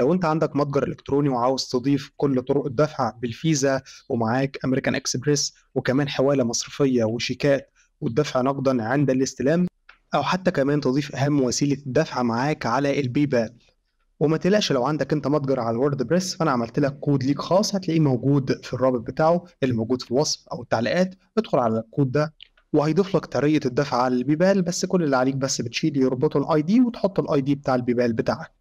لو انت عندك متجر الكتروني وعاوز تضيف كل طرق الدفع بالفيزا ومعاك امريكان اكسبريس وكمان حواله مصرفيه وشيكات والدفع نقدا عند الاستلام او حتى كمان تضيف اهم وسيله الدفع معاك على البي بال وما تقلقش لو عندك انت متجر على بريس فانا عملت لك كود ليك خاص هتلاقيه موجود في الرابط بتاعه اللي موجود في الوصف او التعليقات ادخل على الكود ده وهيضيف لك طريقه الدفع على البيبال بس كل اللي عليك بس بتشيل يربطه الاي دي وتحط الاي دي بتاع البيبال بتاعك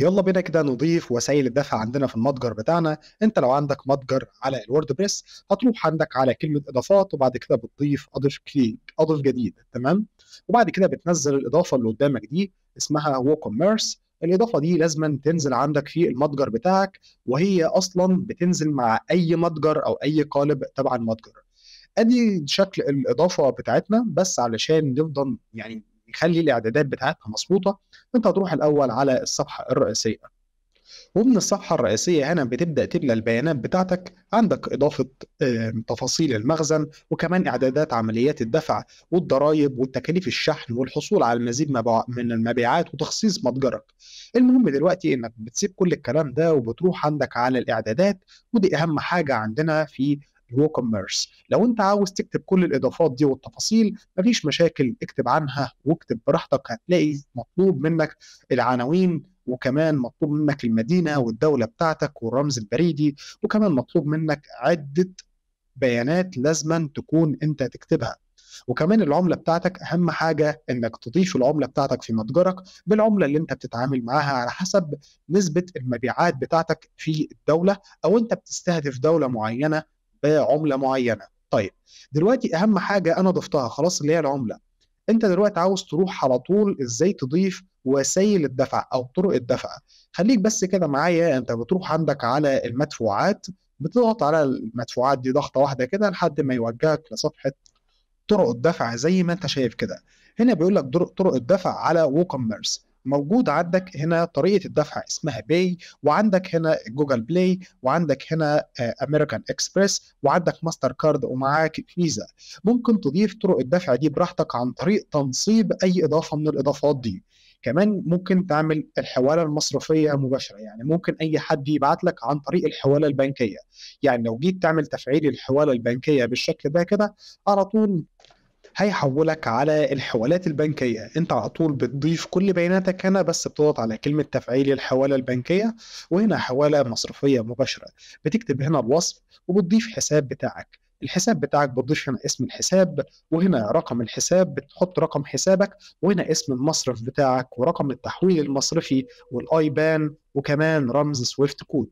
يلا بينا كده نضيف وسائل الدفع عندنا في المتجر بتاعنا انت لو عندك متجر على الووردبريس هتروح عندك على كلمه اضافات وبعد كده بتضيف اضف كليك اضف جديد تمام وبعد كده بتنزل الاضافه اللي قدامك دي اسمها ووكوميرس الاضافه دي لازما تنزل عندك في المتجر بتاعك وهي اصلا بتنزل مع اي متجر او اي قالب تبع المتجر ادي شكل الاضافه بتاعتنا بس علشان نفضل يعني يخلي الاعدادات بتاعتها مظبوطه انت هتروح الاول على الصفحه الرئيسيه ومن الصفحة الرئيسية هنا بتبدأ تبلى البيانات بتاعتك عندك إضافة تفاصيل المخزن وكمان إعدادات عمليات الدفع والضرائب والتكاليف الشحن والحصول على المزيد من المبيعات وتخصيص متجرك المهم دلوقتي إنك بتسيب كل الكلام ده وبتروح عندك على الإعدادات ودي أهم حاجة عندنا في الوو كوميرس لو انت عاوز تكتب كل الاضافات دي والتفاصيل مفيش مشاكل اكتب عنها واكتب براحتك هتلاقي مطلوب منك العناوين وكمان مطلوب منك المدينه والدوله بتاعتك والرمز البريدي وكمان مطلوب منك عده بيانات لازما تكون انت تكتبها وكمان العمله بتاعتك اهم حاجه انك تضيف العمله بتاعتك في متجرك بالعمله اللي انت بتتعامل معاها على حسب نسبه المبيعات بتاعتك في الدوله او انت بتستهدف دوله معينه بعمله معينه طيب دلوقتي اهم حاجه انا ضفتها خلاص اللي هي العمله انت دلوقتي عاوز تروح على طول ازاي تضيف وسائل الدفع او طرق الدفع خليك بس كده معايا انت بتروح عندك على المدفوعات بتضغط على المدفوعات دي ضغطه واحده كده لحد ما يوجهك لصفحه طرق الدفع زي ما انت شايف كده هنا بيقول لك طرق الدفع على ووكوميرس موجود عندك هنا طريقه الدفع اسمها باي وعندك هنا جوجل بلاي وعندك هنا امريكان آه، اكسبريس وعندك ماستر كارد ومعاك فيزا ممكن تضيف طرق الدفع دي براحتك عن طريق تنصيب اي اضافه من الاضافات دي كمان ممكن تعمل الحواله المصرفيه مباشره يعني ممكن اي حد يبعت لك عن طريق الحواله البنكيه يعني لو جيت تعمل تفعيل الحواله البنكيه بالشكل ده كده على طول هيحولك على الحوالات البنكيه انت على طول بتضيف كل بياناتك هنا بس بتضغط على كلمه تفعيل الحواله البنكيه وهنا حواله مصرفيه مباشره بتكتب هنا الوصف وبتضيف حساب بتاعك الحساب بتاعك بتضيف هنا اسم الحساب وهنا رقم الحساب بتحط رقم حسابك وهنا اسم المصرف بتاعك ورقم التحويل المصرفي والايبان وكمان رمز سويفت كود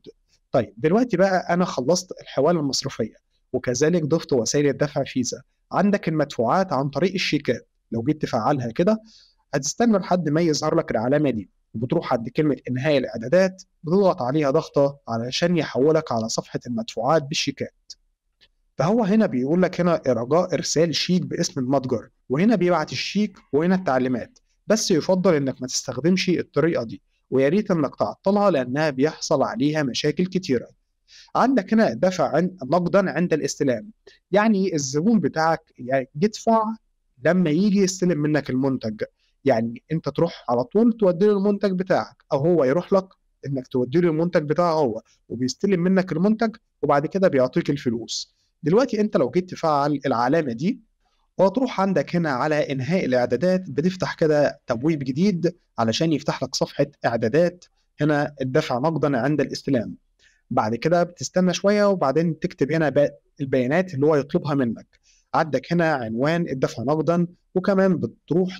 طيب دلوقتي بقى انا خلصت الحواله المصرفيه وكذلك ضفت وسائل الدفع فيزا عندك المدفوعات عن طريق الشيكات لو جيت تفعلها كده هتستنى لحد ما يظهر لك العلامه دي وبتروح عند كلمه انهاء الاعدادات بتضغط عليها ضغطه علشان يحولك على صفحه المدفوعات بالشيكات فهو هنا بيقول لك هنا رجاء ارسال شيك باسم المتجر وهنا بيبعت الشيك وهنا التعليمات بس يفضل انك ما تستخدمش الطريقه دي ويا ريت انك تعطلها لانها بيحصل عليها مشاكل كتيره عندك هنا دفع نقدا عند الاستلام يعني الزبون بتاعك يعني يدفع لما يجي يستلم منك المنتج يعني انت تروح على طول تودي له المنتج بتاعك او هو يروح لك انك تودي له المنتج بتاعه هو وبيستلم منك المنتج وبعد كده بيعطيك الفلوس دلوقتي انت لو جيت تفعل العلامه دي وتروح عندك هنا على انهاء الاعدادات بتفتح كده تبويب جديد علشان يفتح لك صفحه اعدادات هنا الدفع نقدا عند الاستلام بعد كده بتستنى شويه وبعدين تكتب هنا البيانات اللي هو يطلبها منك عندك هنا عنوان الدفع نقدا وكمان بتروح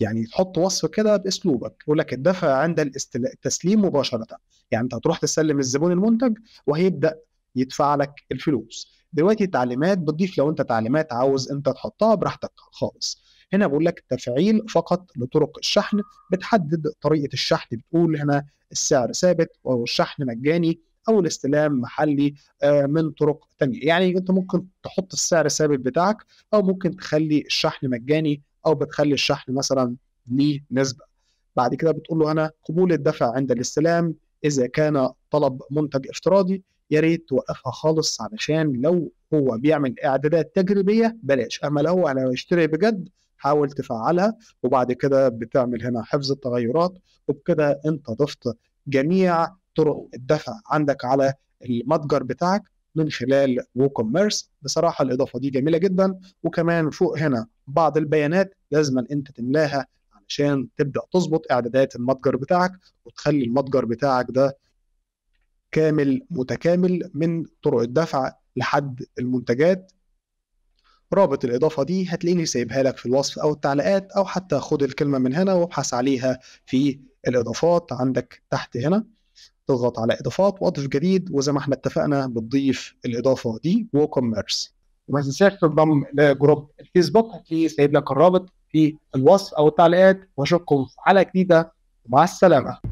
يعني تحط وصف كده باسلوبك يقول لك الدفع عند التسليم مباشره يعني انت هتروح تسلم الزبون المنتج وهيبدا يدفع لك الفلوس دلوقتي تعليمات بتضيف لو انت تعليمات عاوز انت تحطها براحتك خالص هنا بقول لك تفعيل فقط لطرق الشحن بتحدد طريقه الشحن بتقول هنا السعر ثابت والشحن مجاني او الاستلام محلي آه، من طرق تانية يعني انت ممكن تحط السعر الثابت بتاعك او ممكن تخلي الشحن مجاني او بتخلي الشحن مثلا ليه نسبه بعد كده بتقول له انا قبول الدفع عند الاستلام اذا كان طلب منتج افتراضي يا ريت توقفها خالص علشان لو هو بيعمل اعدادات تجريبيه بلاش اما لو انا بشتري بجد حاول تفعلها وبعد كده بتعمل هنا حفظ التغيرات وبكده انت ضفت جميع طرق الدفع عندك على المتجر بتاعك من خلال ووكوميرس بصراحة الإضافة دي جميلة جدا وكمان فوق هنا بعض البيانات لازم أنت تملاها علشان تبدأ تظبط إعدادات المتجر بتاعك وتخلي المتجر بتاعك ده كامل متكامل من طرق الدفع لحد المنتجات رابط الإضافة دي هتلاقيني سايبها لك في الوصف أو التعليقات أو حتى خد الكلمة من هنا وابحث عليها في الإضافات عندك تحت هنا تضغط على اضافات واضف جديد وزي ما احنا اتفقنا بتضيف الاضافه دي ووكوميرس وما تنساش تنضم لجروب الفيسبوك في سايب لك الرابط في الوصف او التعليقات واشوفكم في حلقه جديده مع السلامه